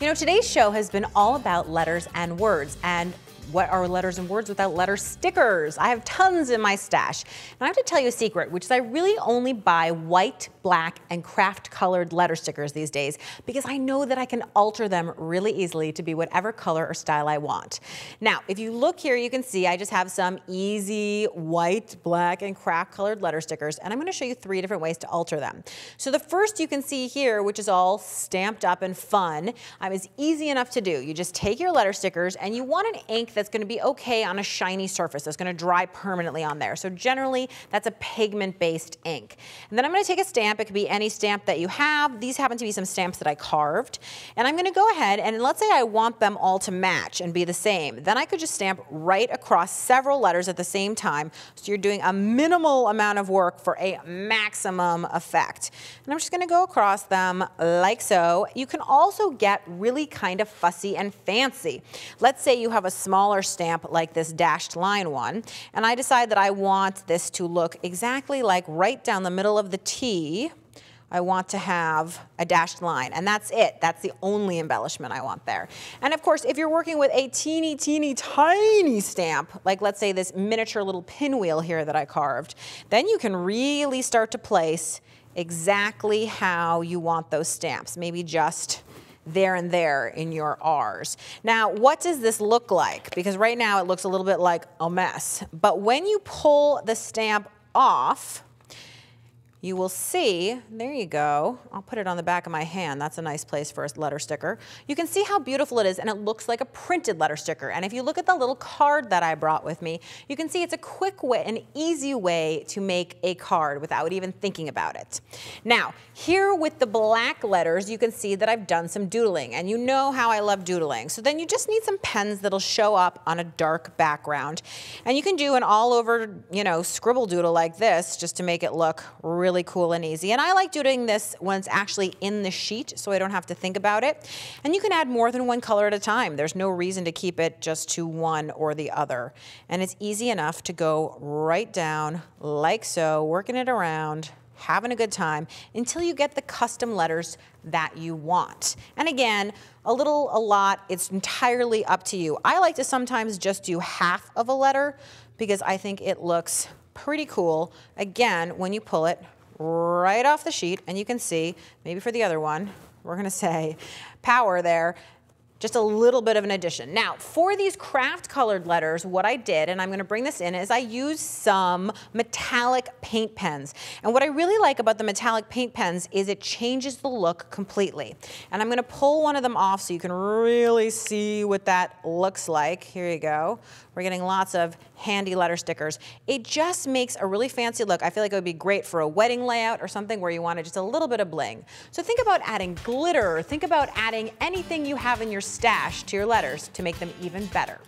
You know, today's show has been all about letters and words and what are letters and words without letter stickers? I have tons in my stash. And I have to tell you a secret, which is I really only buy white, black, and craft colored letter stickers these days because I know that I can alter them really easily to be whatever color or style I want. Now, if you look here, you can see I just have some easy white, black, and craft colored letter stickers, and I'm gonna show you three different ways to alter them. So the first you can see here, which is all stamped up and fun, is easy enough to do. You just take your letter stickers and you want an ink that's gonna be okay on a shiny surface, that's gonna dry permanently on there. So generally, that's a pigment-based ink. And then I'm gonna take a stamp, it could be any stamp that you have. These happen to be some stamps that I carved. And I'm gonna go ahead and let's say I want them all to match and be the same. Then I could just stamp right across several letters at the same time. So you're doing a minimal amount of work for a maximum effect. And I'm just gonna go across them like so. You can also get really kind of fussy and fancy. Let's say you have a smaller stamp like this dashed line one, and I decide that I want this to look exactly like right down the middle of the T, I want to have a dashed line, and that's it. That's the only embellishment I want there. And of course, if you're working with a teeny, teeny, tiny stamp, like let's say this miniature little pinwheel here that I carved, then you can really start to place exactly how you want those stamps. Maybe just there and there in your R's. Now, what does this look like? Because right now it looks a little bit like a mess. But when you pull the stamp off, you will see, there you go, I'll put it on the back of my hand, that's a nice place for a letter sticker. You can see how beautiful it is and it looks like a printed letter sticker. And if you look at the little card that I brought with me, you can see it's a quick way, an easy way to make a card without even thinking about it. Now, here with the black letters, you can see that I've done some doodling and you know how I love doodling. So then you just need some pens that'll show up on a dark background. And you can do an all over, you know, scribble doodle like this just to make it look really really cool and easy. And I like doing this when it's actually in the sheet so I don't have to think about it. And you can add more than one color at a time. There's no reason to keep it just to one or the other. And it's easy enough to go right down like so, working it around having a good time until you get the custom letters that you want. And again, a little, a lot, it's entirely up to you. I like to sometimes just do half of a letter because I think it looks pretty cool, again, when you pull it right off the sheet. And you can see, maybe for the other one, we're gonna say power there just a little bit of an addition. Now, for these craft colored letters, what I did, and I'm gonna bring this in, is I used some metallic paint pens. And what I really like about the metallic paint pens is it changes the look completely. And I'm gonna pull one of them off so you can really see what that looks like. Here you go. We're getting lots of handy letter stickers. It just makes a really fancy look. I feel like it would be great for a wedding layout or something where you wanted just a little bit of bling. So think about adding glitter, think about adding anything you have in your stash to your letters to make them even better.